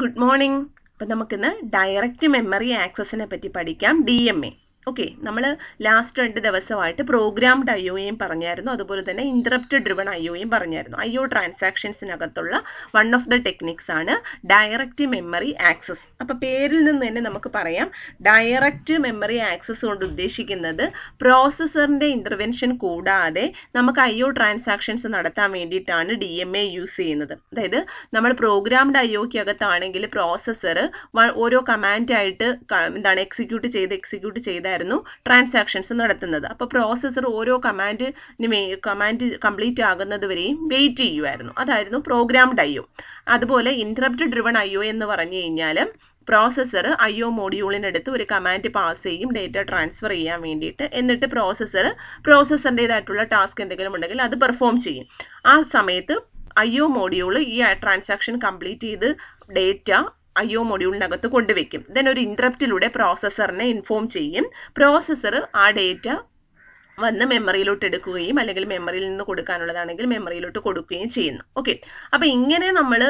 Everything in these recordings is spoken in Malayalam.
ഗുഡ് മോർണിംഗ് അപ്പം നമുക്കിന്ന് ഡയറക്റ്റ് മെമ്മറി ആക്സസിനെ പറ്റി പഠിക്കാം ഡി എം എ ഓക്കെ നമ്മൾ ലാസ്റ്റ് രണ്ട് ദിവസമായിട്ട് പ്രോഗ്രാംഡ് ഐ ഒയും പറഞ്ഞായിരുന്നു അതുപോലെ തന്നെ ഇൻറ്ററപ്റ്റ് ഡ്രിവൺ ഐ ഒയും പറഞ്ഞായിരുന്നു ഐ ഒ ട്രാൻസാക്ഷൻസിനകത്തുള്ള വൺ ഓഫ് ദ ടെക്നിക്സ് ആണ് ഡയറക്റ്റ് മെമ്മറി ആക്സസ് അപ്പോൾ പേരിൽ നിന്ന് തന്നെ നമുക്ക് പറയാം ഡയറക്റ്റ് മെമ്മറി ആക്സസ് കൊണ്ട് ഉദ്ദേശിക്കുന്നത് പ്രോസസ്സറിൻ്റെ ഇൻ്റർവെൻഷൻ കൂടാതെ നമുക്ക് ഐ ഒ ട്രാൻസാക്ഷൻസ് നടത്താൻ വേണ്ടിയിട്ടാണ് ഡി എം എ യൂസ് ചെയ്യുന്നത് അതായത് നമ്മൾ പ്രോഗ്രാംഡ് ഐ അകത്താണെങ്കിൽ പ്രോസസ്സർ ഓരോ കമാൻഡായിട്ട് എന്താണ് എക്സിക്യൂട്ട് ചെയ്ത് എക്സിക്യൂട്ട് ചെയ്ത വെച്ചിട്ടായിരുന്നു ട്രാൻസാക്ഷൻസ് നടത്തുന്നത് അപ്പോൾ പ്രോസസ്സർ ഓരോ കമാൻഡ് കമാൻഡ് കംപ്ലീറ്റ് ആകുന്നത് വരെയും വെയിറ്റ് ചെയ്യുമായിരുന്നു അതായിരുന്നു പ്രോഗ്രാംഡ് ഐ ഒ അതുപോലെ ഇൻറ്ററപ്റ്റ് ഡ്രിവൺ ഐ ഒ എന്ന് പറഞ്ഞു കഴിഞ്ഞാൽ പ്രോസസ്സർ ഐ ഒ മോഡ്യൂളിനടുത്ത് ഒരു കമാൻഡ് പാസ് ചെയ്യും ഡേറ്റ ട്രാൻസ്ഫർ ചെയ്യാൻ വേണ്ടിയിട്ട് എന്നിട്ട് പ്രോസസ്സർ പ്രോസസ്സറിൻ്റെതായിട്ടുള്ള ടാസ്ക് എന്തെങ്കിലും ഉണ്ടെങ്കിൽ അത് പെർഫോം ചെയ്യും ആ സമയത്ത് ഐ ഒ മോഡ്യൂൾ ഈ ട്രാൻസാക്ഷൻ കംപ്ലീറ്റ് ചെയ്ത് ഡേറ്റ ഐ ഒ മൊഡ്യൂളിനകത്ത് കൊണ്ടുവയ്ക്കും ദെൻ ഒരു ഇൻട്രപ്റ്റിലൂടെ പ്രോസസ്സറിനെ ഇൻഫോം ചെയ്യും പ്രോസസ്സർ ആ ഡേറ്റ വന്ന് മെമ്മറിയിലോട്ട് എടുക്കുകയും അല്ലെങ്കിൽ മെമ്മറിയിൽ നിന്ന് കൊടുക്കാനുള്ളതാണെങ്കിൽ മെമ്മറിയിലോട്ട് കൊടുക്കുകയും ചെയ്യുന്നു ഓക്കെ അപ്പോൾ ഇങ്ങനെ നമ്മൾ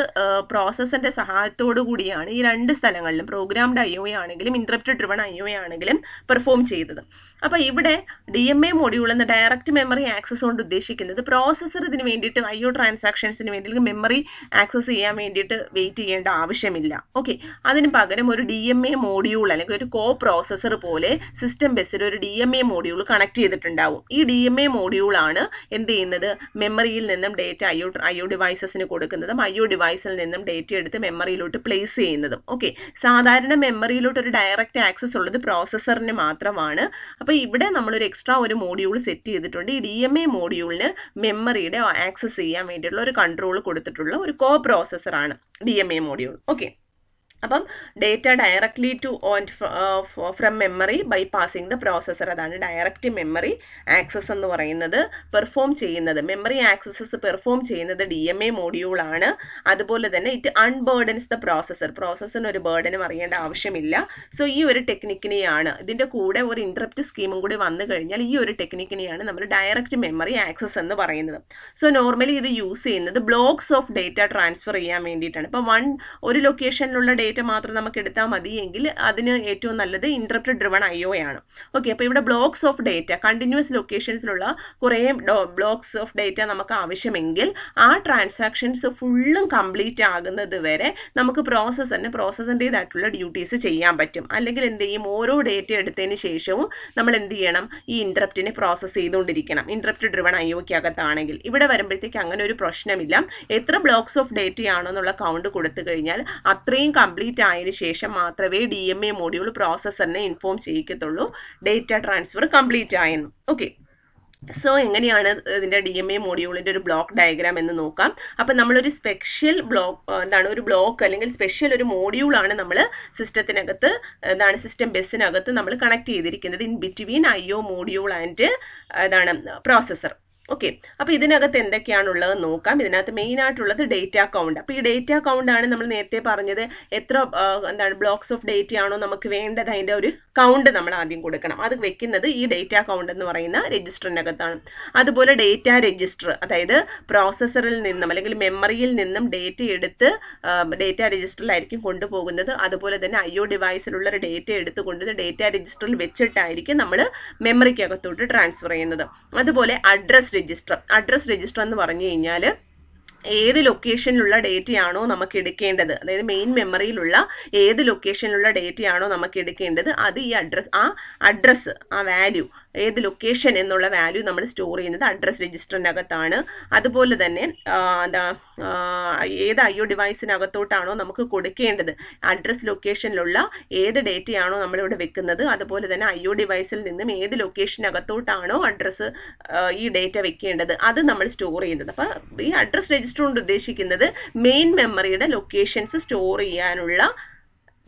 പ്രോസസ്സിൻ്റെ സഹായത്തോടു കൂടിയാണ് ഈ രണ്ട് സ്ഥലങ്ങളിലും പ്രോഗ്രാംഡ് അയ്യോ ആണെങ്കിലും ഇൻട്രപ്റ്റ് ഡ്രിവൺ അയ്യോ ആണെങ്കിലും പെർഫോം ചെയ്തത് അപ്പോൾ ഇവിടെ ഡി എം എ മൊഡ്യൂൾ എന്ന ഡയറക്റ്റ് മെമ്മറി ആക്സസ് കൊണ്ട് ഉദ്ദേശിക്കുന്നത് പ്രോസസ്സർ ഇതിന് വേണ്ടിയിട്ട് ഐ ഒ ട്രാൻസാക്ഷൻസിന് വേണ്ടി മെമ്മറി ആക്സസ് ചെയ്യാൻ വേണ്ടിയിട്ട് വെയിറ്റ് ചെയ്യേണ്ട ആവശ്യമില്ല ഓക്കെ അതിന് പകരം ഒരു ഡി എം എ മോഡ്യൂൾ അല്ലെങ്കിൽ ഒരു കോ പ്രോസസ്സർ പോലെ സിസ്റ്റം ബസ്സിൽ ഒരു D M A module connect ചെയ്തിട്ടുണ്ടാവും ഈ ഡി എം എ മോഡ്യൂൾ ആണ് എന്ത് ചെയ്യുന്നത് മെമ്മറിയിൽ നിന്നും data I O I O ഡിവൈസസിന് കൊടുക്കുന്നതും ഐ ഒ ഡിവൈസിൽ നിന്നും ഡേറ്റ എടുത്ത് മെമ്മറിയിലോട്ട് പ്ലേസ് ചെയ്യുന്നതും ഓക്കെ സാധാരണ മെമ്മറിയിലോട്ട് ഒരു ഡയറക്റ്റ് ആക്സസ് ഉള്ളത് പ്രോസസ്സറിന് മാത്രമാണ് അപ്പോൾ ഇവിടെ നമ്മളൊരു എക്സ്ട്രാ ഒരു മോഡ്യൂൾ സെറ്റ് ചെയ്തിട്ടുണ്ട് ഈ ഡി എം എ മോഡ്യൂളിന് മെമ്മറിയുടെ ആക്സസ് ചെയ്യാൻ വേണ്ടിയിട്ടുള്ള ഒരു കൺട്രോൾ കൊടുത്തിട്ടുള്ള ഒരു കോ പ്രോസസ്സറാണ് D M A module okay അപ്പം data directly to on from memory by passing the processor അതാണ് ഡയറക്റ്റ് മെമ്മറി ആക്സസ് എന്ന് പറയുന്നത് പെർഫോം ചെയ്യുന്നത് മെമ്മറി ആക്സസസ് പെർഫോം ചെയ്യുന്നത് ഡി എം എ മോഡ്യൂളാണ് അതുപോലെ തന്നെ ഇറ്റ് അൺബേർഡൻസ് ദ പ്രോസസർ പ്രോസസ്സിന് ഒരു ബേർഡനും അറിയേണ്ട ആവശ്യമില്ല സോ ഈ ഒരു ടെക്നിക്കിനെയാണ് ഇതിൻ്റെ കൂടെ ഒരു ഇൻട്രപ്റ്റ് സ്കീമും കൂടി വന്നു കഴിഞ്ഞാൽ ഈ ഒരു ടെക്നിക്കിനെയാണ് നമ്മൾ ഡയറക്റ്റ് മെമ്മറി ആക്സസ് എന്ന് പറയുന്നത് സോ നോർമലി ഇത് യൂസ് ചെയ്യുന്നത് ബ്ലോക്സ് ഓഫ് ഡേറ്റ ട്രാൻസ്ഫർ ചെയ്യാൻ വേണ്ടിയിട്ടാണ് ഇപ്പോൾ വൺ ഒരു ലൊക്കേഷനിലുള്ള ഡേറ്റ ഡേറ്റ മാത്രം നമുക്ക് എടുത്താൽ മതിയെങ്കിൽ അതിന് ഏറ്റവും നല്ലത് ഇൻട്രപ്റ്റ് ഡ്രിവൺ ഐ ഒ ആണ് ഓക്കെ അപ്പോൾ ഇവിടെ ബ്ലോക്സ് ഓഫ് ഡേറ്റ കണ്ടിന്യൂസ് ലൊക്കേഷൻസിലുള്ള കുറേ ബ്ലോക്സ് ഓഫ് ഡേറ്റ നമുക്ക് ആവശ്യമെങ്കിൽ ആ ട്രാൻസാക്ഷൻസ് ഫുള്ളും കംപ്ലീറ്റ് ആകുന്നത് വരെ നമുക്ക് പ്രോസസ്സിന് പ്രോസസ്സിൻ്റെതായിട്ടുള്ള ഡ്യൂട്ടീസ് ചെയ്യാൻ പറ്റും അല്ലെങ്കിൽ എന്ത് ചെയ്യും ഓരോ ഡേറ്റ എടുത്തതിന് ശേഷവും നമ്മൾ എന്ത് ചെയ്യണം ഈ ഇൻട്രപ്റ്റിനെ പ്രോസസ്സ് ചെയ്തുകൊണ്ടിരിക്കണം ഇന്റർപ്റ്റ് ഡ്രിവൺ ഐ ഒക്കകത്താണെങ്കിൽ ഇവിടെ വരുമ്പോഴത്തേക്ക് അങ്ങനെ ഒരു പ്രശ്നമില്ല എത്ര ബ്ലോക്സ് ഓഫ് ഡേറ്റയാണോ എന്നുള്ള കൗണ്ട് കൊടുത്തു കഴിഞ്ഞാൽ അത്രയും കംപ്ലീറ്റ് കംപ്ലീറ്റ് ആയതിന് ശേഷം മാത്രമേ ഡി എം എ മോഡ്യൂൾ പ്രോസസ്സറിനെ ഇൻഫോം ചെയ്യിക്കത്തുള്ളൂ ഡേറ്റ ട്രാൻസ്ഫർ കംപ്ലീറ്റ് ആയെന്ന് ഓക്കെ സോ എങ്ങനെയാണ് ഇതിൻ്റെ ഡി എം എ മോഡ്യൂളിൻ്റെ ഒരു ബ്ലോക്ക് ഡയഗ്രാം എന്ന് നോക്കാം അപ്പം നമ്മളൊരു സ്പെഷ്യൽ ബ്ലോക്ക് എന്താണ് ഒരു ബ്ലോക്ക് അല്ലെങ്കിൽ സ്പെഷ്യൽ ഒരു മോഡ്യൂളാണ് നമ്മൾ സിസ്റ്റത്തിനകത്ത് എന്താണ് സിസ്റ്റം ബസ്സിനകത്ത് നമ്മൾ കണക്ട് ചെയ്തിരിക്കുന്നത് in between I O module and എന്താണ് പ്രോസസ്സർ ഓക്കെ അപ്പോൾ ഇതിനകത്ത് എന്തൊക്കെയാണുള്ളത് നോക്കാം ഇതിനകത്ത് മെയിൻ ആയിട്ടുള്ളത് ഡേറ്റ അക്കൗണ്ട് അപ്പോൾ ഈ ഡേറ്റ അക്കൗണ്ട് ആണ് നമ്മൾ നേരത്തെ പറഞ്ഞത് എത്ര എന്താണ് ബ്ലോക്സ് ഓഫ് ഡേറ്റ ആണോ നമുക്ക് വേണ്ടത് അതിന്റെ ഒരു കൗണ്ട് നമ്മൾ ആദ്യം കൊടുക്കണം അത് വെക്കുന്നത് ഈ ഡേറ്റ അക്കൗണ്ട് എന്ന് പറയുന്ന രജിസ്റ്ററിനകത്താണ് അതുപോലെ ഡേറ്റ രജിസ്റ്റർ അതായത് പ്രോസസ്സറിൽ നിന്നും അല്ലെങ്കിൽ മെമ്മറിയിൽ നിന്നും ഡേറ്റ എടുത്ത് ഡേറ്റ രജിസ്റ്ററിലായിരിക്കും കൊണ്ടുപോകുന്നത് അതുപോലെ തന്നെ ഐ ഒ ഡിവൈസിലുള്ള ഒരു ഡേറ്റ എടുത്ത് കൊണ്ടുവന്ന് ഡേറ്റ രജിസ്റ്ററിൽ വെച്ചിട്ടായിരിക്കും നമ്മൾ മെമ്മറിക്കകത്തോട്ട് ട്രാൻസ്ഫർ ചെയ്യുന്നത് അതുപോലെ അഡ്രസ് രജിസ്റ്റർ അഡ്രസ് രജിസ്റ്റർ എന്ന് പറഞ്ഞു കഴിഞ്ഞാൽ ഏത് ലൊക്കേഷനിലുള്ള ഡേറ്റയാണോ നമുക്ക് എടുക്കേണ്ടത് അതായത് മെയിൻ മെമ്മറിയിലുള്ള ഏത് ലൊക്കേഷനിലുള്ള ഡേറ്റയാണോ നമുക്ക് എടുക്കേണ്ടത് അത് ഈ അഡ്രസ് ആ അഡ്രസ് ആ വാല്യൂ ഏത് ലൊക്കേഷൻ എന്നുള്ള വാല്യൂ നമ്മൾ സ്റ്റോർ ചെയ്യുന്നത് അഡ്രസ് രജിസ്റ്ററിനകത്താണ് അതുപോലെ തന്നെ എന്താ ഏത് ഐ ഒ ഡിവൈസിനകത്തോട്ടാണോ നമുക്ക് കൊടുക്കേണ്ടത് അഡ്രസ് ലൊക്കേഷനിലുള്ള ഏത് ഡേറ്റയാണോ നമ്മളിവിടെ വെക്കുന്നത് അതുപോലെ തന്നെ ഐ ഒ ഡിവൈസിൽ നിന്നും ഏത് ലൊക്കേഷനകത്തോട്ടാണോ അഡ്രസ്സ് ഈ ഡേറ്റ വെക്കേണ്ടത് അത് നമ്മൾ സ്റ്റോർ ചെയ്യുന്നത് അപ്പോൾ ഈ അഡ്രസ് രജിസ്റ്റർ കൊണ്ട് ഉദ്ദേശിക്കുന്നത് മെയിൻ മെമ്മറിയുടെ ലൊക്കേഷൻസ് സ്റ്റോർ ചെയ്യാനുള്ള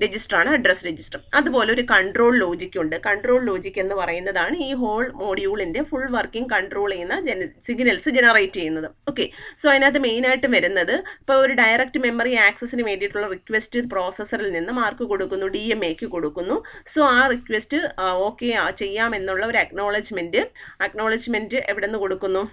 രജിസ്റ്ററാണ് അഡ്രസ് രജിസ്റ്റർ അതുപോലെ ഒരു കൺട്രോൾ ലോജിക് ഉണ്ട് കൺട്രോൾ ലോജിക് എന്ന് പറയുന്നതാണ് ഈ ഹോൾ മോഡ്യൂളിന്റെ ഫുൾ വർക്കിംഗ് കൺട്രോൾ ചെയ്യുന്ന സിഗ്നൽസ് ജനറേറ്റ് ചെയ്യുന്നത് ഓക്കെ സോ അതിനകത്ത് മെയിനായിട്ട് വരുന്നത് ഇപ്പോൾ ഒരു ഡയറക്റ്റ് മെമ്മറി ആക്സസിന് വേണ്ടിയിട്ടുള്ള റിക്വസ്റ്റ് പ്രോസസ്സറിൽ നിന്ന് മാർക്ക് കൊടുക്കുന്നു ഡി എം എക്ക് കൊടുക്കുന്നു സോ ആ റിക്വസ്റ്റ് ഓക്കെ ചെയ്യാമെന്നുള്ള ഒരു അക്നോളജ്മെന്റ് അക്നോളജ്മെന്റ് എവിടെ നിന്ന് കൊടുക്കുന്നു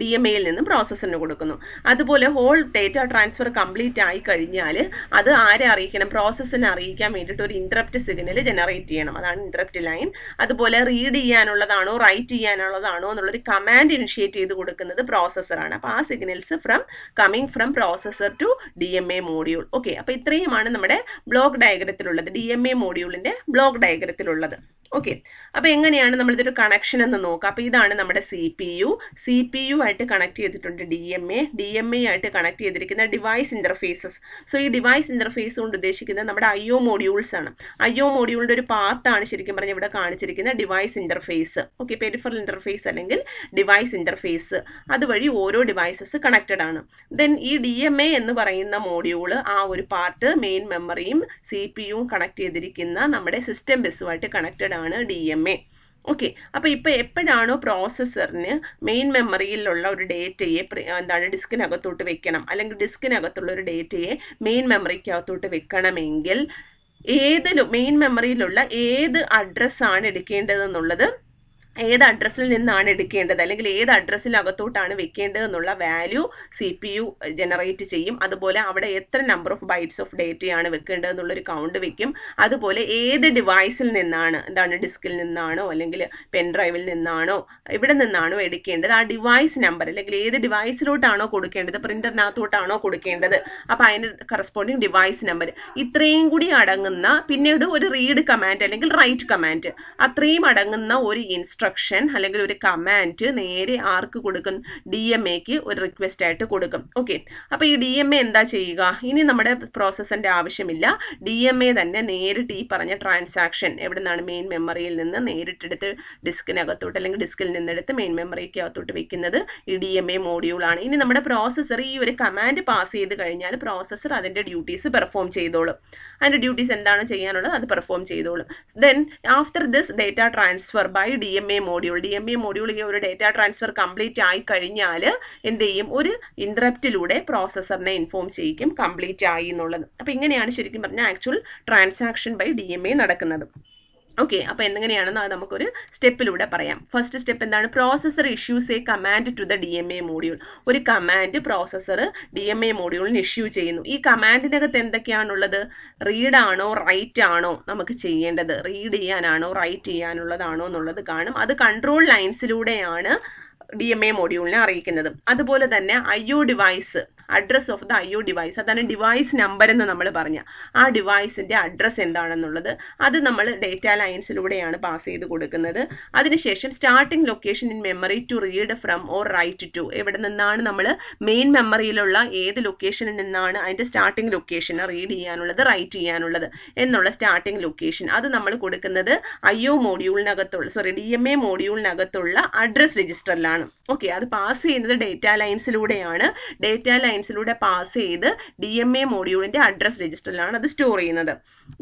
ഡി എം എയിൽ നിന്നും പ്രോസസ്സിന് കൊടുക്കുന്നു അതുപോലെ ഹോൾ ഡേറ്റ ട്രാൻസ്ഫർ കംപ്ലീറ്റ് ആയി കഴിഞ്ഞാൽ അത് ആരെ അറിയിക്കണം പ്രോസസ്സിനെ അറിയിക്കാൻ വേണ്ടിയിട്ട് ഒരു ഇൻട്രപ്റ്റ് സിഗ്നൽ ജനറേറ്റ് ചെയ്യണം അതാണ് ഇൻട്രപ്റ്റ് ലൈൻ അതുപോലെ റീഡ് ചെയ്യാനുള്ളതാണോ റൈറ്റ് ചെയ്യാനുള്ളതാണോ എന്നുള്ളൊരു കമാൻഡ് ഇനിഷ്യേറ്റ് ചെയ്ത് കൊടുക്കുന്നത് പ്രോസസ്സറാണ് അപ്പോൾ ആ signals from coming from processor to D M A module okay അപ്പോൾ ഇത്രയുമാണ് നമ്മുടെ ബ്ലോക്ക് ഡയഗ്രത്തിലുള്ളത് ഡി എം എ മോഡ്യൂളിൻ്റെ ബ്ലോക്ക് ഡയഗ്രത്തിലുള്ളത് ഓക്കെ അപ്പോൾ എങ്ങനെയാണ് നമ്മളിതൊരു കണക്ഷൻ എന്ന് നോക്കുക അപ്പോൾ ഇതാണ് നമ്മുടെ C P U C C P U ആയിട്ട് കണക്ട് ചെയ്തിട്ടുണ്ട് D M A D M A ആയിട്ട് കണക്ട് ചെയ്തിരിക്കുന്ന ഡിവൈസ് ഇൻ്റർഫേസസ് സോ ഈ ഡിവൈസ് ഇൻ്റർഫേസ് കൊണ്ട് ഉദ്ദേശിക്കുന്നത് നമ്മുടെ ഐ ഒ മോഡ്യൂൾസ് ആണ് ഐ ഒ മോഡ്യൂളിൻ്റെ ഒരു പാർട്ടാണ് ശരിക്കും പറഞ്ഞാൽ ഇവിടെ കാണിച്ചിരിക്കുന്ന device interface okay peripheral interface അല്ലെങ്കിൽ ഡിവൈസ് ഇൻ്റർഫേസ് അതുവഴി ഓരോ ഡിവൈസസ് കണക്റ്റഡ് ആണ് ദെൻ ഈ ഡി എം എ എന്ന് പറയുന്ന മോഡ്യൂള് ആ ഒരു പാർട്ട് മെയിൻ മെമ്മറിയും സി പി യുവും കണക്ട് ചെയ്തിരിക്കുന്ന നമ്മുടെ സിസ്റ്റം ബസ്സുമായിട്ട് കണക്റ്റഡ് ആണ് ഡി എം എ ഓക്കെ അപ്പോൾ ഇപ്പോൾ എപ്പോഴാണോ പ്രോസസ്സറിന് മെയിൻ മെമ്മറിയിലുള്ള ഒരു ഡേറ്റയെ എന്താണ് ഡിസ്കിനകത്തോട്ട് വെക്കണം അല്ലെങ്കിൽ ഡിസ്കിനകത്തുള്ള ഒരു ഡേറ്റയെ മെയിൻ മെമ്മറിക്കകത്തോട്ട് വെക്കണമെങ്കിൽ ഏത് മെയിൻ മെമ്മറിയിലുള്ള ഏത് അഡ്രസ്സാണ് എടുക്കേണ്ടതെന്നുള്ളത് ഏത് അഡ്രസ്സിൽ നിന്നാണ് എടുക്കേണ്ടത് അല്ലെങ്കിൽ ഏത് അഡ്രസ്സിനകത്തോട്ടാണ് വെക്കേണ്ടത് എന്നുള്ള value C P U generate ചെയ്യും അതുപോലെ അവിടെ എത്ര നമ്പർ ഓഫ് ബൈറ്റ്സ് ഓഫ് ഡേറ്റയാണ് വെക്കേണ്ടത് എന്നുള്ളൊരു കൗണ്ട് വെക്കും അതുപോലെ ഏത് ഡിവൈസിൽ നിന്നാണ് എന്താണ് ഡിസ്കിൽ നിന്നാണോ അല്ലെങ്കിൽ പെൻ ഡ്രൈവിൽ നിന്നാണോ ഇവിടെ നിന്നാണോ എടുക്കേണ്ടത് ആ ഡിവൈസ് നമ്പർ അല്ലെങ്കിൽ ഏത് ഡിവൈസിലോട്ടാണോ കൊടുക്കേണ്ടത് പ്രിന്ററിനകത്തോട്ടാണോ കൊടുക്കേണ്ടത് അപ്പോൾ അതിന് കറസ്പോണ്ടിങ് ഡിവൈസ് നമ്പർ ഇത്രയും കൂടി അടങ്ങുന്ന പിന്നീട് ഒരു റീഡ് കമാൻഡ് അല്ലെങ്കിൽ റൈറ്റ് കമാൻഡ് അത്രയും അടങ്ങുന്ന ഒരു ഇൻസ്ട്രക്ഷൻ ഇൻസ്ട്രക്ഷൻ അല്ലെങ്കിൽ ഒരു കമാൻഡ് നേരെ ആർക്ക് കൊടുക്കും ഡി എം എക്ക് ഒരു റിക്വസ്റ്റ് ആയിട്ട് കൊടുക്കും ഓക്കെ അപ്പോൾ ഈ ഡി എം എ എന്താ ചെയ്യുക ഇനി നമ്മുടെ പ്രോസസ്സിന്റെ ആവശ്യമില്ല ഡി എം എ തന്നെ നേരിട്ട് ഈ പറഞ്ഞ ട്രാൻസാക്ഷൻ എവിടെ നിന്നാണ് മെയിൻ മെമ്മറിയിൽ നിന്ന് നേരിട്ടെടുത്ത് ഡിസ്കിനകത്തോട്ട് അല്ലെങ്കിൽ ഡിസ്കിൽ നിന്നെടുത്ത് മെയിൻ മെമ്മറിക്ക് അകത്തോട്ട് വെക്കുന്നത് ഈ ഡി എം എ മോഡ്യൂളാണ് ഇനി നമ്മുടെ പ്രോസസ്സർ ഈ ഒരു കമാൻഡ് പാസ് ചെയ്ത് കഴിഞ്ഞാൽ പ്രോസസ്സർ അതിന്റെ ഡ്യൂട്ടീസ് പെർഫോം ചെയ്തോളും അതിന്റെ ഡ്യൂട്ടീസ് എന്താണ് ചെയ്യാനുള്ളത് അത് പെർഫോം ചെയ്തോളും then after this data transfer by D M A A module D M A module ഈ ഒരു ഡേറ്റ ട്രാൻസ്ഫർ കംപ്ലീറ്റ് ആയി കഴിഞ്ഞാൽ എന്ത് ചെയ്യും ഒരു ഇൻട്രപ്റ്റിലൂടെ പ്രോസസ്സറിനെ ഇൻഫോം ചെയ്യിക്കും കംപ്ലീറ്റ് ആയി എന്നുള്ളത് അപ്പം ഇങ്ങനെയാണ് ശരിക്കും പറഞ്ഞാൽ ആക്ച്വൽ ട്രാൻസാക്ഷൻ ബൈ ഡി നടക്കുന്നത് ഓക്കെ അപ്പോൾ എന്തെങ്ങനെയാണെന്ന് അത് നമുക്കൊരു സ്റ്റെപ്പിലൂടെ പറയാം ഫസ്റ്റ് സ്റ്റെപ്പ് എന്താണ് processor issues a command to the D M A module ഒരു command processor D M A മോഡ്യൂളിന് ഇഷ്യൂ ചെയ്യുന്നു ഈ കമാൻഡിനകത്ത് എന്തൊക്കെയാണുള്ളത് റീഡ് ആണോ റൈറ്റ് ആണോ നമുക്ക് ചെയ്യേണ്ടത് റീഡ് ചെയ്യാനാണോ റൈറ്റ് ചെയ്യാനുള്ളതാണോ എന്നുള്ളത് കാണും അത് കൺട്രോൾ ലൈൻസിലൂടെയാണ് ഡി എം എ മോഡ്യൂളിനെ അറിയിക്കുന്നത് അതുപോലെ തന്നെ I O device address of the I O device അതാണ് ഡിവൈസ് നമ്പർ എന്ന് നമ്മൾ പറഞ്ഞ ആ ഡിവൈസിൻ്റെ അഡ്രസ്സ് എന്താണെന്നുള്ളത് അത് നമ്മൾ ഡേറ്റ ലൈൻസിലൂടെയാണ് പാസ് ചെയ്ത് കൊടുക്കുന്നത് അതിനുശേഷം starting location in memory to read from or write to എവിടെ നിന്നാണ് നമ്മൾ മെയിൻ മെമ്മറിയിലുള്ള ഏത് ലൊക്കേഷനിൽ നിന്നാണ് അതിൻ്റെ സ്റ്റാർട്ടിംഗ് ലൊക്കേഷൻ റീഡ് ചെയ്യാനുള്ളത് റൈറ്റ് ചെയ്യാനുള്ളത് എന്നുള്ള സ്റ്റാർട്ടിംഗ് ലൊക്കേഷൻ അത് നമ്മൾ കൊടുക്കുന്നത് ഐ ഒ മോഡ്യൂളിനകത്തുള്ള സോറി ഡി എം എ മോഡ്യൂളിനകത്തുള്ള അഡ്രസ് രജിസ്റ്ററിലാണ് ഓക്കെ അത് പാസ് ചെയ്യുന്നത് ഡേറ്റ ലൈൻസിലൂടെയാണ് ഡേറ്റ ലൈൻ ലൈൻസിലൂടെ പാസ് ചെയ്ത് ഡി എം എ മോഡ്യൂളിൻ്റെ അഡ്രസ് രജിസ്റ്ററിലാണ് അത് സ്റ്റോർ ചെയ്യുന്നത്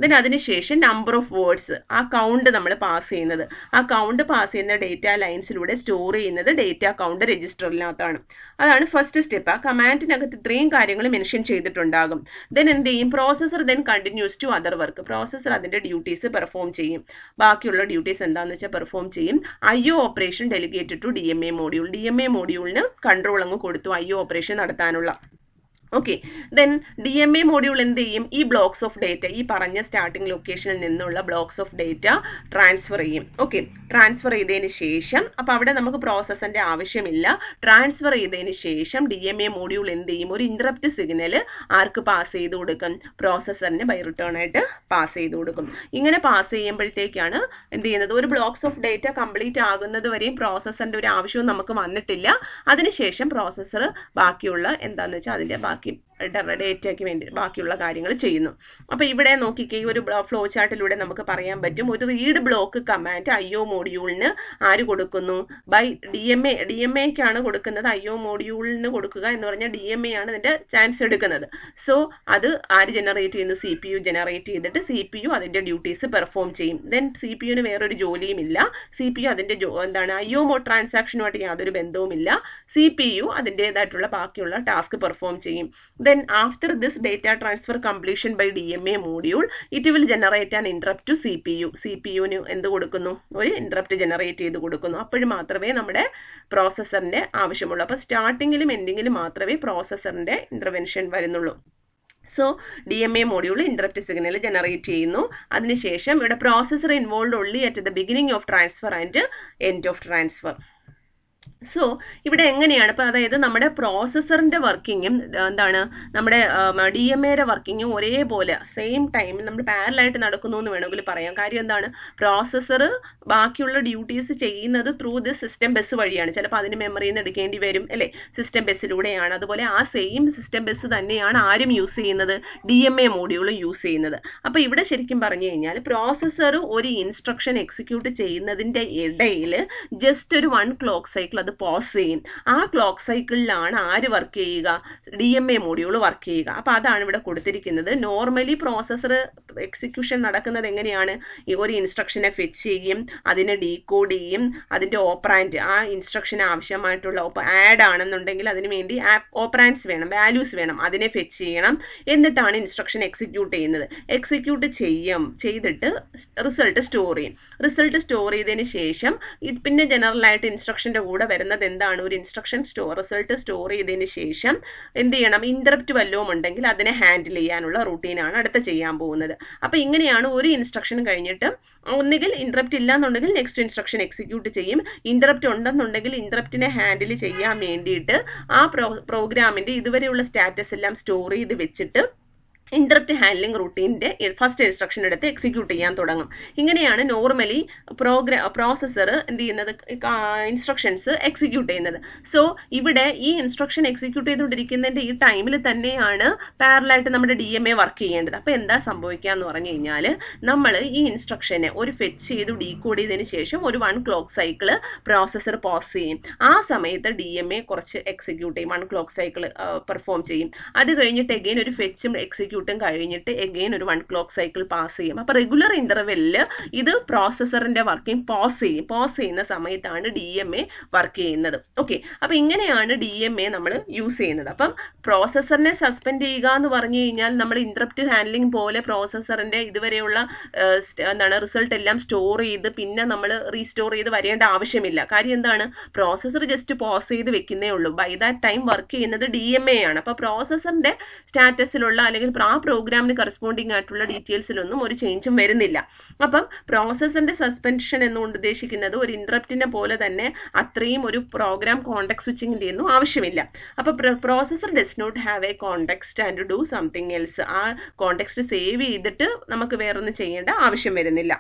ദെൻ അതിനുശേഷം നമ്പർ ഓഫ് വേർഡ്സ് ആ കൗണ്ട് നമ്മൾ പാസ് ചെയ്യുന്നത് ആ കൗണ്ട് പാസ് ചെയ്യുന്ന ഡേറ്റ ലൈൻസിലൂടെ സ്റ്റോർ ചെയ്യുന്നത് ഡേറ്റ കൗണ്ട് രജിസ്റ്ററിനകത്താണ് അതാണ് ഫസ്റ്റ് സ്റ്റെപ്പ് ആ കമാൻഡിനകത്ത് ഇത്രയും കാര്യങ്ങൾ മെൻഷൻ ചെയ്തിട്ടുണ്ടാകും ദെൻ എന്ത് ചെയ്യും processor then continues to other work processor അതിൻ്റെ ഡ്യൂട്ടീസ് പെർഫോം ചെയ്യും ബാക്കിയുള്ള ഡ്യൂട്ടീസ് എന്താണെന്ന് വെച്ചാൽ പെർഫോം ചെയ്യും I O operation delegated to D M A module D M A മോഡ്യൂളിന് കൺട്രോൾ അങ്ങ് കൊടുത്തു ഐ ഒ ഓപ്പറേഷൻ നടത്താനുള്ള okay then D M A module എന്ത് ചെയ്യും ഈ ബ്ലോക്സ് ഓഫ് ഡേറ്റ ഈ പറഞ്ഞ സ്റ്റാർട്ടിംഗ് ലൊക്കേഷനിൽ നിന്നുള്ള ബ്ലോക്സ് ഓഫ് ഡേറ്റ ട്രാൻസ്ഫർ ചെയ്യും ഓക്കെ ട്രാൻസ്ഫർ ചെയ്തതിന് ശേഷം അപ്പോൾ അവിടെ നമുക്ക് പ്രോസസ്സിൻ്റെ ആവശ്യമില്ല ട്രാൻസ്ഫർ ചെയ്തതിന് ശേഷം ഡി എം എ മോഡ്യൂൾ എന്ത് ചെയ്യും ഒരു ഇൻറ്ററപ്റ്റ് സിഗ്നൽ ആർക്ക് പാസ് ചെയ്ത് കൊടുക്കും പ്രോസസ്സറിന് ബൈ റിട്ടേൺ ആയിട്ട് പാസ് ചെയ്ത് കൊടുക്കും ഇങ്ങനെ പാസ് ചെയ്യുമ്പോഴത്തേക്കാണ് എന്ത് ചെയ്യുന്നത് ഒരു ബ്ലോക്സ് ഓഫ് ഡേറ്റ കംപ്ലീറ്റ് ആകുന്നത് വരെയും പ്രോസസ്സറിൻ്റെ ഒരു ആവശ്യവും നമുക്ക് വന്നിട്ടില്ല അതിനുശേഷം പ്രോസസ്സർ ബാക്കിയുള്ള എന്താണെന്ന് വെച്ചാൽ അതിൻ്റെ ബാക്കി talking. ആക്കി വേണ്ടി ബാക്കിയുള്ള കാര്യങ്ങൾ ചെയ്യുന്നു അപ്പോൾ ഇവിടെ നോക്കിക്കേ ഒരു ഫ്ലോ ചാർട്ടിലൂടെ നമുക്ക് പറയാൻ പറ്റും ഒരു read block command I O മോഡ്യൂളിന് ആര് കൊടുക്കുന്നു by D M A D M എക്കാണ് കൊടുക്കുന്നത് ഐ ഒ മോഡ്യൂളിന് കൊടുക്കുക എന്ന് പറഞ്ഞാൽ ഡി എം എ ആണ് അതിന്റെ ചാൻസ് എടുക്കുന്നത് സോ അത് ആര് ജനറേറ്റ് ചെയ്യുന്നു സി പി യു ജനറേറ്റ് ചെയ്തിട്ട് സി പി യു അതിന്റെ ഡ്യൂട്ടീസ് പെർഫോം ചെയ്യും ദെൻ സി പി യുന് വേറൊരു ജോലിയും ഇല്ല സി പി യു അതിന്റെ എന്താണ് ഐ ഒ മോ ട്രാൻസാക്ഷനുമായിട്ട് യാതൊരു ബന്ധവുമില്ല സി പി യു അതിൻ്റേതായിട്ടുള്ള ബാക്കിയുള്ള ടാസ്ക് പെർഫോം ചെയ്യും Then after this data transfer completion by DMA module, it will generate an interrupt to CPU. CPUന് എന്ത് കൊടുക്കുന്നു ഒരു ഇൻട്രപ്റ്റ് ജനറേറ്റ് ചെയ്ത് കൊടുക്കുന്നു അപ്പോഴും മാത്രമേ നമ്മുടെ പ്രോസസ്സറിൻ്റെ ആവശ്യമുള്ളൂ അപ്പോൾ സ്റ്റാർട്ടിങ്ങിലും എൻഡിങ്ങിലും മാത്രമേ പ്രോസസ്സറിൻ്റെ ഇൻ്റർവെൻഷൻ വരുന്നുള്ളൂ so D M A module interrupt signal generate ചെയ്യുന്നു അതിനുശേഷം ഇവിടെ പ്രോസസ്സർ ഇൻവോൾവ് ഉള്ളി at the beginning of transfer and end of transfer so ഇവിടെ എങ്ങനെയാണ് ഇപ്പം അതായത് നമ്മുടെ പ്രോസസ്സറിൻ്റെ വർക്കിങ്ങും എന്താണ് നമ്മുടെ ഡി എം എയുടെ വർക്കിങ്ങും ഒരേപോലെ സെയിം ടൈമിൽ നമ്മൾ പാരലായിട്ട് നടക്കുന്നു എന്ന് വേണമെങ്കിൽ പറയാം കാര്യം എന്താണ് പ്രോസസ്സർ ബാക്കിയുള്ള ഡ്യൂട്ടീസ് ചെയ്യുന്നത് ത്രൂ ദി സിസ്റ്റം ബസ് വഴിയാണ് ചിലപ്പോൾ അതിന് മെമ്മറിയിൽ നിന്ന് എടുക്കേണ്ടി വരും അല്ലേ സിസ്റ്റം ബസ്സിലൂടെയാണ് അതുപോലെ ആ സെയിം സിസ്റ്റം ബസ് തന്നെയാണ് ആരും യൂസ് ചെയ്യുന്നത് ഡി എം എ മോഡ്യൂളും യൂസ് ചെയ്യുന്നത് അപ്പോൾ ഇവിടെ ശരിക്കും പറഞ്ഞു കഴിഞ്ഞാൽ പ്രോസസ്സർ ഒരു ഇൻസ്ട്രക്ഷൻ എക്സിക്യൂട്ട് ചെയ്യുന്നതിൻ്റെ ഇടയിൽ ജസ്റ്റ് ഒരു വൺ ക്ലോക്ക് സൈക്കിൾ അത് പോസ് ചെയ്യും ആ ക്ലോക്ക് സൈക്കിളിലാണ് ആര് വർക്ക് ചെയ്യുക D M A module work ചെയ്യുക അപ്പോൾ അതാണ് ഇവിടെ കൊടുത്തിരിക്കുന്നത് നോർമലി പ്രോസസ്സർ എക്സിക്യൂഷൻ നടക്കുന്നത് എങ്ങനെയാണ് ഈ ഒരു ഇൻസ്ട്രക്ഷനെ ഫെച്ച് ചെയ്യും അതിനെ ഡീകോഡ് ചെയ്യും അതിൻ്റെ ഓപ്പറാൻഡ് ആ ഇൻസ്ട്രക്ഷന് ആവശ്യമായിട്ടുള്ള ആഡ് ആണെന്നുണ്ടെങ്കിൽ അതിന് വേണ്ടി ഓപ്പറാൻഡ്സ് വേണം വാല്യൂസ് വേണം അതിനെ ഫെച്ച് ചെയ്യണം എന്നിട്ടാണ് ഇൻസ്ട്രക്ഷൻ എക്സിക്യൂട്ട് ചെയ്യുന്നത് എക്സിക്യൂട്ട് ചെയ്യും ചെയ്തിട്ട് റിസൾട്ട് സ്റ്റോർ ചെയ്യും റിസൾട്ട് സ്റ്റോർ ചെയ്തതിന് ശേഷം പിന്നെ ജനറലായിട്ട് ഇൻസ്ട്രക്ഷൻ്റെ കൂടെ വരുന്നത് എന്താണ് ഒരു ഇൻസ്ട്രക്ഷൻ സ്റ്റോർ റിസൾട്ട് സ്റ്റോർ ചെയ്തതിന് ശേഷം എന്ത് ചെയ്യണം ഇൻറ്ററപ്റ്റ് വല്ലതും ഉണ്ടെങ്കിൽ അതിനെ ഹാൻഡിൽ ചെയ്യാനുള്ള റൂട്ടീനാണ് അടുത്ത ചെയ്യാൻ പോകുന്നത് അപ്പോൾ ഇങ്ങനെയാണ് ഒരു ഇൻസ്ട്രക്ഷൻ കഴിഞ്ഞിട്ട് ഒന്നുകിൽ ഇൻറ്ററപ്റ്റ് എന്നുണ്ടെങ്കിൽ നെക്സ്റ്റ് ഇൻസ്ട്രക്ഷൻ എക്സിക്യൂട്ട് ചെയ്യും ഇൻറ്ററപ്റ്റ് ഉണ്ടെന്നുണ്ടെങ്കിൽ ഇൻറ്ററപ്റ്റിനെ ഹാൻഡിൽ ചെയ്യാൻ വേണ്ടിയിട്ട് ആ പ്രോ പ്രോഗ്രാമിൻ്റെ ഇതുവരെയുള്ള സ്റ്റാറ്റസ് എല്ലാം സ്റ്റോർ ചെയ്ത് വെച്ചിട്ട് ഇൻറ്ററപ്റ്റ് ഹാൻഡ്ലിംഗ് റൂട്ടീൻ്റെ ഫസ്റ്റ് ഇൻസ്ട്രക്ഷൻ എടുത്ത് എക്സിക്യൂട്ട് ചെയ്യാൻ തുടങ്ങും ഇങ്ങനെയാണ് നോർമലി പ്രോഗ്ര പ്രോസസ്സർ എന്ത് ചെയ്യുന്നത് ഇൻസ്ട്രക്ഷൻസ് എക്സിക്യൂട്ട് ചെയ്യുന്നത് സോ ഇവിടെ ഈ ഇൻസ്ട്രക്ഷൻ എക്സിക്യൂട്ട് ചെയ്തുകൊണ്ടിരിക്കുന്നതിൻ്റെ ഈ ടൈമിൽ തന്നെയാണ് പാരലായിട്ട് നമ്മുടെ ഡി എം എ വർക്ക് ചെയ്യേണ്ടത് അപ്പോൾ എന്താ സംഭവിക്കുക എന്ന് പറഞ്ഞു കഴിഞ്ഞാൽ നമ്മൾ ഈ ഇൻസ്ട്രക്ഷനെ ഒരു ഫെച്ച് ചെയ്ത് ഡീകോഡ് ചെയ്തതിന് ശേഷം ഒരു one clock cycle processor pause ചെയ്യും ആ സമയത്ത് ഡി എം എ കുറച്ച് എക്സിക്യൂട്ട് ചെയ്യും വൺ ക്ലോക്ക് സൈക്കിള് പെർഫോം ചെയ്യും അത് കഴിഞ്ഞിട്ട് എഗെയിൻ ഒരു ഫെച്ചും എക്സിക്യൂട്ട് എക്സിക്യൂട്ടും കഴിഞ്ഞിട്ട് എഗെയിൻ ഒരു വൺ ക്ലോക്ക് സൈക്കിൾ പാസ് ചെയ്യും അപ്പോൾ റെഗുലർ ഇൻ്റർവെല്ലിൽ ഇത് പ്രോസസ്സറിൻ്റെ വർക്കിംഗ് പോസ് ചെയ്യും പോസ് ചെയ്യുന്ന സമയത്താണ് ഡി എം എ വർക്ക് ചെയ്യുന്നത് ഓക്കെ അപ്പോൾ ഇങ്ങനെയാണ് ഡി എം എ നമ്മൾ യൂസ് ചെയ്യുന്നത് അപ്പം പ്രോസസ്സറിനെ സസ്പെൻഡ് ചെയ്യുക എന്ന് പറഞ്ഞു കഴിഞ്ഞാൽ നമ്മൾ ഇൻട്രപ്റ്റ് ഹാൻഡ്ലിംഗ് പോലെ പ്രോസസ്സറിൻ്റെ ഇതുവരെയുള്ള എന്താണ് റിസൾട്ട് എല്ലാം സ്റ്റോർ ചെയ്ത് പിന്നെ നമ്മൾ റീസ്റ്റോർ ചെയ്ത് വരേണ്ട ആവശ്യമില്ല കാര്യം എന്താണ് പ്രോസസ്സർ ജസ്റ്റ് പോസ് ചെയ്ത് വെക്കുന്നേ ഉള്ളൂ ബൈ ദാറ്റ് ടൈം വർക്ക് ചെയ്യുന്നത് ഡി എം എ ആണ് അപ്പോൾ പ്രോസസ്സറിൻ്റെ സ്റ്റാറ്റസിലുള്ള അല്ലെങ്കിൽ ആ പ്രോഗ്രാമിന് കറസ്പോണ്ടിങ് ആയിട്ടുള്ള ഡീറ്റെയിൽസിലൊന്നും ഒരു ചേഞ്ചും വരുന്നില്ല അപ്പം പ്രോസസ്സിന്റെ സസ്പെൻഷൻ എന്നുകൊണ്ട് ഉദ്ദേശിക്കുന്നത് ഒരു ഇൻട്രപ്റ്റിനെ പോലെ തന്നെ അത്രയും ഒരു പ്രോഗ്രാം കോണ്ടക്ട് സ്വിച്ചിങ്ങിൻ്റെ ഒന്നും ആവശ്യമില്ല അപ്പോൾ processor does not have a context and do something else ആ കോണ്ടക്സ്റ്റ് സേവ് ചെയ്തിട്ട് നമുക്ക് വേറൊന്നും ചെയ്യേണ്ട ആവശ്യം വരുന്നില്ല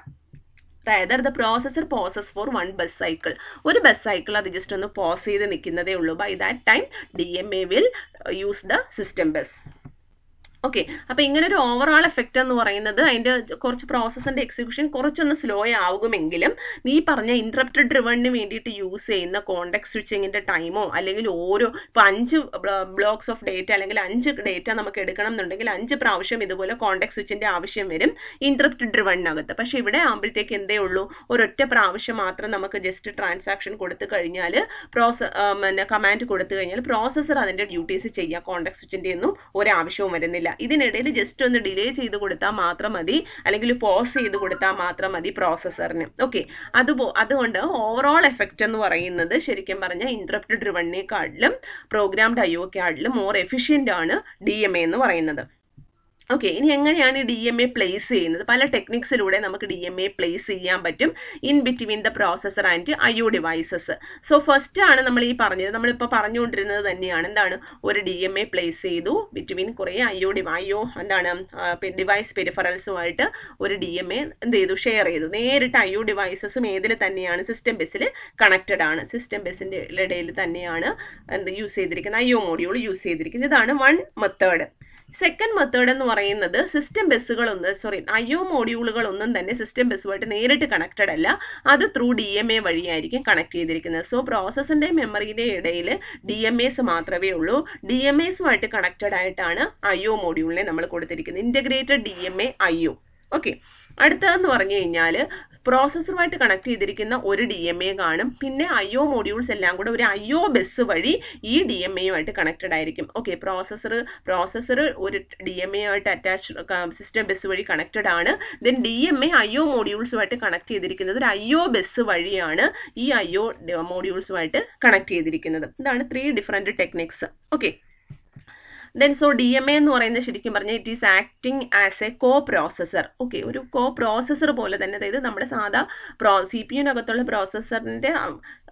അതായത് the processor pauses for one bus cycle ഒരു ബസ് സൈക്കിൾ അത് ജസ്റ്റ് ഒന്ന് പോസ് ചെയ്ത് നിൽക്കുന്നതേ ഉള്ളൂ by that time D M A will use the system bus okay അപ്പോൾ ഇങ്ങനെ ഒരു ഓവറോൾ എഫക്റ്റ് എന്ന് പറയുന്നത് അതിൻ്റെ കുറച്ച് പ്രോസസ്സിൻ്റെ എക്സിക്യൂഷൻ കുറച്ചൊന്ന് സ്ലോ ആകുമെങ്കിലും നീ പറഞ്ഞ ഇൻട്രപ്റ്റഡ് ഡ്രിവണിന് വേണ്ടിയിട്ട് യൂസ് ചെയ്യുന്ന കോണ്ടാക്ട് സ്വിച്ചിങ്ങിൻ്റെ ടൈമോ അല്ലെങ്കിൽ ഓരോ ഇപ്പോൾ അഞ്ച് ബ്ലോക്സ് ഓഫ് ഡേറ്റ അല്ലെങ്കിൽ അഞ്ച് ഡേറ്റ നമുക്ക് എടുക്കണം എന്നുണ്ടെങ്കിൽ അഞ്ച് പ്രാവശ്യം ഇതുപോലെ കോണ്ടാക്ട് സ്വിച്ചിൻ്റെ ആവശ്യം വരും ഇൻട്രപ്റ്റഡ് ഡ്രിവണിനകത്ത് പക്ഷേ ഇവിടെ ആകുമ്പോഴത്തേക്ക് എന്തേ ഉള്ളൂ ഒരൊറ്റ പ്രാവശ്യം മാത്രം നമുക്ക് ജസ്റ്റ് ട്രാൻസാക്ഷൻ കൊടുത്തു കഴിഞ്ഞാൽ പ്രോസ പിന്നെ കമാൻഡ് കൊടുത്തു കഴിഞ്ഞാൽ പ്രോസസ്സർ അതിൻ്റെ ഡ്യൂട്ടീസ് ചെയ്യുക കോണ്ടാക്ട് സ്വിച്ചിൻ്റെ ഒന്നും ഒരാവശ്യവും വരുന്നില്ല ഇതിനിടയിൽ ജസ്റ്റ് ഒന്ന് ഡിലേ ചെയ്ത് കൊടുത്താൽ മാത്രം മതി അല്ലെങ്കിൽ പോസ് ചെയ്ത് കൊടുത്താൽ മാത്രം മതി പ്രോസസ്സറിന് ഓക്കെ അതുപോ അതുകൊണ്ട് ഓവറോൾ എഫക്റ്റ് എന്ന് പറയുന്നത് ശരിക്കും പറഞ്ഞാൽ ഇൻട്രപ്റ്റ് ഡ്രിവണ്ണേക്കാളിലും പ്രോഗ്രാം ഡയോക്കാട്ടിലും മോർ എഫിഷ്യൻ്റ് ആണ് ഡി എം എ എന്ന് പറയുന്നത് ഓക്കെ ഇനി എങ്ങനെയാണ് ഡി എം എ പ്ലേസ് ചെയ്യുന്നത് പല ടെക്നിക്സിലൂടെ നമുക്ക് ഡി എം എ പ്ലേസ് ചെയ്യാൻ പറ്റും in between the processor and I O devices so first ആണ് നമ്മൾ ഈ പറഞ്ഞത് നമ്മളിപ്പോൾ പറഞ്ഞുകൊണ്ടിരുന്നത് തന്നെയാണ് എന്താണ് ഒരു ഡി എം എ പ്ലേസ് ചെയ്തു ബിറ്റ്വീൻ കുറേ ഐ ഒ ഡിവൈ ഒ എന്താണ് ഡിവൈസ് പെരിഫറൽസുമായിട്ട് ഒരു ഡി എം എ എന്ത് ചെയ്തു ഷെയർ ചെയ്തു നേരിട്ട് ഐ ഒ ഡിവൈസസും ഏതിൽ തന്നെയാണ് സിസ്റ്റം ബസ്സിൽ കണക്റ്റഡ് ആണ് സിസ്റ്റം ബസ്സിൻ്റെ ഇടയിൽ തന്നെയാണ് എന്ത് യൂസ് ചെയ്തിരിക്കുന്നത് ഐ ഒ മോഡ്യൂൾ യൂസ് ചെയ്തിരിക്കുന്നത് ഇതാണ് വൺ മെത്തേഡ് സെക്കൻഡ് മെത്തേഡ് എന്ന് പറയുന്നത് സിസ്റ്റം ബസ്സുകളൊന്നും സോറി അയോ മോഡ്യൂളുകളൊന്നും തന്നെ സിസ്റ്റം ബസ്സുമായിട്ട് നേരിട്ട് കണക്റ്റഡ് അല്ല അത് ത്രൂ ഡി എം എ വഴിയായിരിക്കും കണക്ട് ചെയ്തിരിക്കുന്നത് സോ പ്രോസസ്സിൻ്റെ മെമ്മറിയുടെ ഇടയിൽ ഡി എം എസ് മാത്രമേ ഉള്ളൂ ഡി എം എസുമായിട്ട് കണക്റ്റഡ് ആയിട്ടാണ് അയോ മോഡ്യൂളിനെ നമ്മൾ കൊടുത്തിരിക്കുന്നത് integrated D M A I O okay അടുത്തതെന്ന് പറഞ്ഞു കഴിഞ്ഞാൽ പ്രോസസ്സറുമായിട്ട് കണക്ട് ചെയ്തിരിക്കുന്ന ഒരു ഡി എം എ കാണും പിന്നെ ഐ ഒ മോഡ്യൂൾസ് എല്ലാം കൂടെ ഒരു ഐ ഒ ബസ് വഴി ഈ ഡി എം എയുമായിട്ട് കണക്റ്റഡ് ആയിരിക്കും ഓക്കെ പ്രോസസ്സർ പ്രോസസ്സർ ഒരു ഡി എം എയുമായിട്ട് അറ്റാച്ച് സിസ്റ്റം ബസ് വഴി കണക്റ്റഡ് ആണ് then D M A I O മോഡ്യൂൾസുമായിട്ട് കണക്ട് ചെയ്തിരിക്കുന്നത് ഒരു ഐ ഒ ബസ് വഴിയാണ് ഈ ഐ ഒ മോഡ്യൂൾസുമായിട്ട് കണക്ട് ചെയ്തിരിക്കുന്നത് ഇതാണ് three different techniques okay then so D M A എന്ന് പറയുന്നത് ശരിക്കും പറഞ്ഞാൽ it is acting as a coprocessor okay ഒരു കോ പ്രോസസർ പോലെ തന്നെ അതായത് നമ്മുടെ സാധാ പ്രോ സി പി യുനകത്തുള്ള പ്രോസസറിൻ്റെ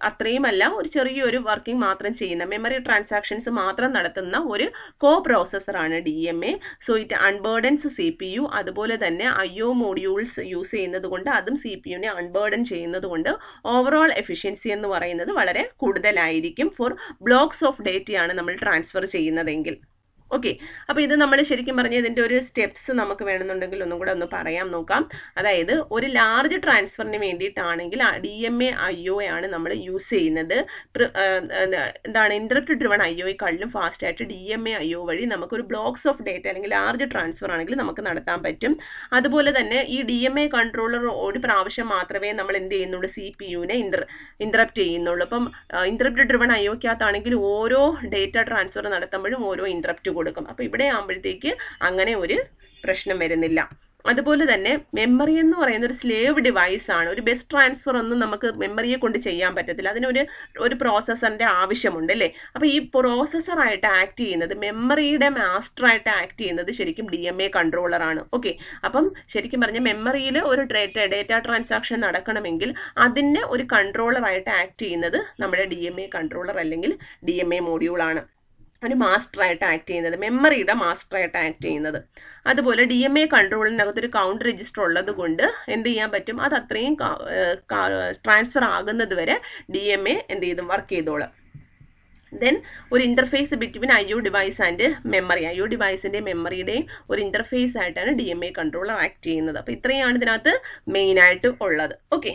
അത്രയുമല്ല ഒരു ചെറിയൊരു വർക്കിംഗ് മാത്രം ചെയ്യുന്ന മെമ്മറി ട്രാൻസാക്ഷൻസ് മാത്രം നടത്തുന്ന ഒരു കോ പ്രോസസറാണ് D M A so it unburdens C P U അതുപോലെ തന്നെ ഐ ഒ മോഡ്യൂൾസ് യൂസ് ചെയ്യുന്നത് കൊണ്ട് അതും സി പി യുനെ അൺബേർഡൻ ചെയ്യുന്നത് കൊണ്ട് ഓവറോൾ എഫിഷ്യൻസി എന്ന് പറയുന്നത് വളരെ കൂടുതലായിരിക്കും ഫോർ ബ്ലോക്സ് ഓഫ് ഡേറ്റയാണ് നമ്മൾ ട്രാൻസ്ഫർ ചെയ്യുന്നതെങ്കിൽ ഓക്കെ അപ്പോൾ ഇത് നമ്മൾ ശരിക്കും പറഞ്ഞ ഇതിൻ്റെ ഒരു സ്റ്റെപ്സ് നമുക്ക് വേണമെന്നുണ്ടെങ്കിൽ ഒന്നും കൂടെ ഒന്ന് പറയാം നോക്കാം അതായത് ഒരു ലാർജ് ട്രാൻസ്ഫറിന് വേണ്ടിയിട്ടാണെങ്കിൽ D M A I O ആണ് നമ്മൾ യൂസ് ചെയ്യുന്നത് എന്താണ് ഇൻറ്ററപ്റ്റ് ഡ്രിവൺ ഐ ഫാസ്റ്റ് ആയിട്ട് D M A I O വഴി നമുക്കൊരു ബ്ലോക്സ് ഓഫ് ഡേറ്റ അല്ലെങ്കിൽ ലാർജ് ട്രാൻസ്ഫർ ആണെങ്കിൽ നമുക്ക് നടത്താൻ പറ്റും അതുപോലെ തന്നെ ഈ ഡി എം എ കൺട്രോളർ ഒരു പ്രാവശ്യം മാത്രമേ നമ്മൾ എന്ത് ചെയ്യുന്നുള്ളൂ സി പി യുവിനെ ഇൻറ്റർ ഇൻറ്ററപ്റ്റ് ചെയ്യുന്നുള്ളൂ അപ്പം ഇൻറ്ററപ്റ്റ് ഡ്രിവൺ ഐ ഒക്കകത്താണെങ്കിൽ ഓരോ ഡേറ്റ ട്രാൻസ്ഫർ നടത്തുമ്പോഴും ഓരോ ഇന്റർപ്റ്റ് കൊടുക്കും കൊടുക്കും അപ്പോൾ ഇവിടെ ആകുമ്പോഴത്തേക്ക് അങ്ങനെ ഒരു പ്രശ്നം വരുന്നില്ല അതുപോലെ തന്നെ മെമ്മറി എന്ന് പറയുന്ന ഒരു സ്ലേവ് ഡിവൈസ് ആണ് ഒരു ബെസ്റ്റ് ട്രാൻസ്ഫർ ഒന്നും നമുക്ക് മെമ്മറിയെ കൊണ്ട് ചെയ്യാൻ പറ്റത്തില്ല അതിനൊരു ഒരു പ്രോസസ്സറിൻ്റെ ആവശ്യമുണ്ട് അല്ലേ അപ്പോൾ ഈ പ്രോസസ്സറായിട്ട് ആക്ട് ചെയ്യുന്നത് മെമ്മറിയുടെ മാസ്റ്ററായിട്ട് ആക്ട് ചെയ്യുന്നത് ശരിക്കും ഡി എം എ കൺട്രോളറാണ് ഓക്കെ അപ്പം ശരിക്കും പറഞ്ഞാൽ മെമ്മറിയിൽ ഒരു ഡേറ്റ ട്രാൻസാക്ഷൻ നടക്കണമെങ്കിൽ അതിന് ഒരു കൺട്രോളറായിട്ട് ആക്ട് ചെയ്യുന്നത് നമ്മുടെ ഡി എം എ കൺട്രോളർ അല്ലെങ്കിൽ ഡി എം എ മോഡ്യൂളാണ് ഒരു മാസ്റ്ററായിട്ട് ആക്ട് ചെയ്യുന്നത് മെമ്മറിയുടെ മാസ്റ്ററായിട്ട് ആക്ട് ചെയ്യുന്നത് അതുപോലെ ഡി എം എ ഒരു കൗണ്ട് രജിസ്റ്റർ ഉള്ളത് കൊണ്ട് എന്ത് ചെയ്യാൻ പറ്റും അത് അത്രയും ട്രാൻസ്ഫർ ആകുന്നത് വരെ ഡി എം എ എന്ത് ചെയ്തും വർക്ക് ചെയ്തോളും ദെൻ ഒരു interface between I O device and memory I O ഡിവൈസിന്റെ മെമ്മറിയുടെയും ഒരു ഇന്റർഫേസ് ആയിട്ടാണ് D M A controller act ചെയ്യുന്നത് അപ്പോൾ ഇത്രയാണ് ഇതിനകത്ത് മെയിനായിട്ട് ഉള്ളത് ഓക്കെ